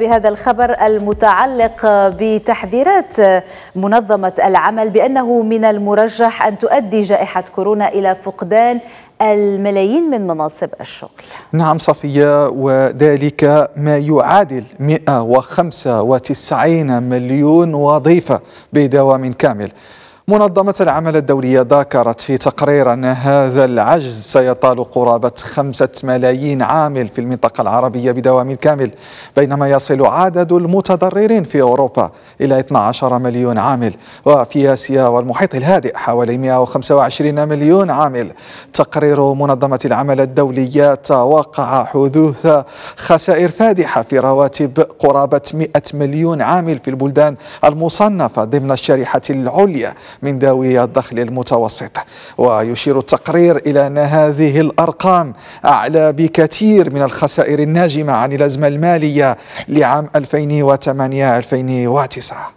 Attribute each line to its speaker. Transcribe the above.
Speaker 1: بهذا الخبر المتعلق بتحذيرات منظمة العمل بأنه من المرجح أن تؤدي جائحة كورونا إلى فقدان الملايين من مناصب الشغل
Speaker 2: نعم صفية وذلك ما يعادل 195 مليون وظيفة بدوام كامل منظمة العمل الدولية ذكرت في تقرير أن هذا العجز سيطال قرابة خمسة ملايين عامل في المنطقة العربية بدوام كامل بينما يصل عدد المتضررين في أوروبا إلى 12 مليون عامل وفي آسيا والمحيط الهادئ حوالي 125 مليون عامل تقرير منظمة العمل الدولية توقع حدوث خسائر فادحة في رواتب قرابة 100 مليون عامل في البلدان المصنفة ضمن الشريحة العليا من ذوي الدخل المتوسط ويشير التقرير إلى أن هذه الأرقام أعلى بكثير من الخسائر الناجمة عن الأزمة المالية لعام 2008-2009